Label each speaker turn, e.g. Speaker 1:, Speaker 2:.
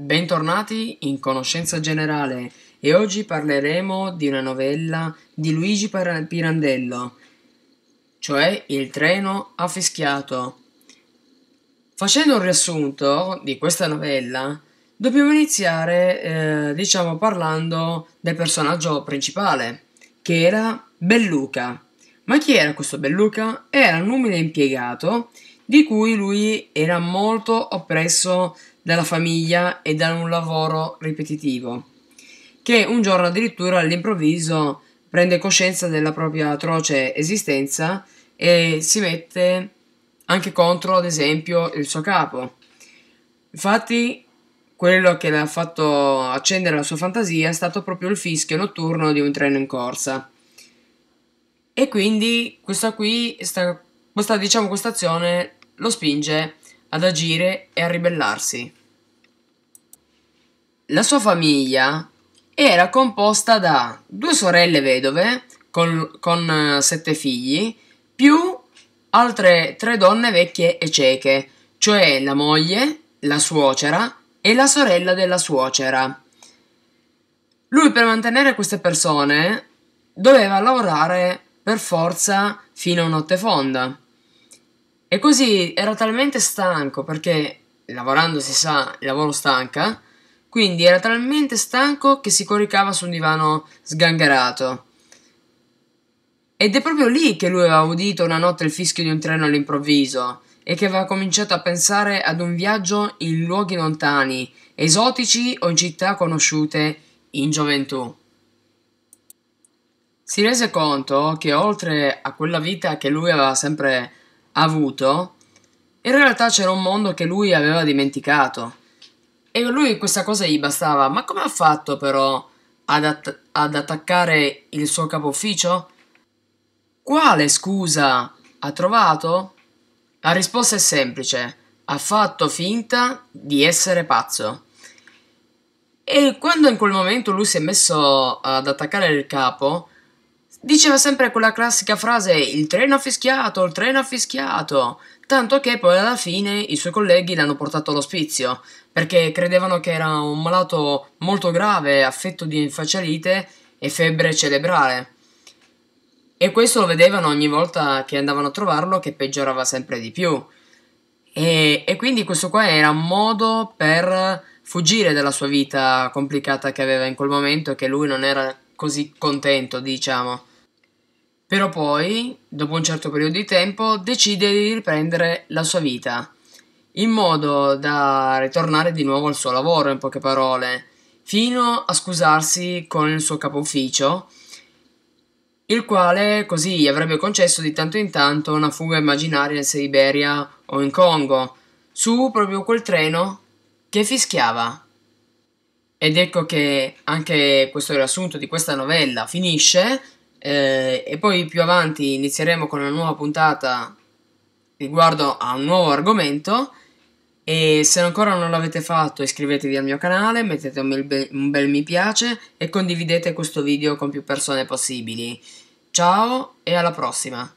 Speaker 1: Bentornati in Conoscenza Generale e oggi parleremo di una novella di Luigi Pirandello, cioè Il treno ha fischiato. Facendo un riassunto di questa novella, dobbiamo iniziare, eh, diciamo, parlando del personaggio principale, che era Belluca. Ma chi era questo Belluca? Era un umile impiegato di cui lui era molto oppresso dalla famiglia e da un lavoro ripetitivo, che un giorno addirittura all'improvviso prende coscienza della propria atroce esistenza e si mette anche contro, ad esempio, il suo capo. Infatti, quello che le ha fatto accendere la sua fantasia è stato proprio il fischio notturno di un treno in corsa. E quindi questa qui, sta, questa, diciamo, questa azione lo spinge ad agire e a ribellarsi. La sua famiglia era composta da due sorelle vedove con, con eh, sette figli, più altre tre donne vecchie e cieche, cioè la moglie, la suocera e la sorella della suocera. Lui per mantenere queste persone doveva lavorare per forza fino a notte fonda. E così era talmente stanco perché lavorando si sa, il lavoro stanca, quindi era talmente stanco che si coricava su un divano sgangherato. Ed è proprio lì che lui aveva udito una notte il fischio di un treno all'improvviso e che aveva cominciato a pensare ad un viaggio in luoghi lontani, esotici o in città conosciute in gioventù. Si rese conto che oltre a quella vita che lui aveva sempre avuto, in realtà c'era un mondo che lui aveva dimenticato e lui questa cosa gli bastava. Ma come ha fatto però ad, att- ad attaccare il suo capo ufficio? Quale scusa ha trovato? La risposta è semplice. Ha fatto finta di essere pazzo. E quando in quel momento lui si è messo ad attaccare il capo, Diceva sempre quella classica frase il treno ha fischiato, il treno ha fischiato, tanto che poi alla fine i suoi colleghi l'hanno portato all'ospizio perché credevano che era un malato molto grave, affetto di facialite e febbre cerebrale. E questo lo vedevano ogni volta che andavano a trovarlo che peggiorava sempre di più. E, e quindi questo qua era un modo per fuggire dalla sua vita complicata che aveva in quel momento e che lui non era così contento, diciamo però poi, dopo un certo periodo di tempo, decide di riprendere la sua vita, in modo da ritornare di nuovo al suo lavoro, in poche parole, fino a scusarsi con il suo capo ufficio, il quale così gli avrebbe concesso di tanto in tanto una fuga immaginaria in Siberia o in Congo, su proprio quel treno che fischiava. Ed ecco che anche questo riassunto di questa novella finisce eh, e poi più avanti inizieremo con una nuova puntata riguardo a un nuovo argomento. E se ancora non l'avete fatto iscrivetevi al mio canale, mettete un bel, un bel mi piace e condividete questo video con più persone possibili. Ciao e alla prossima!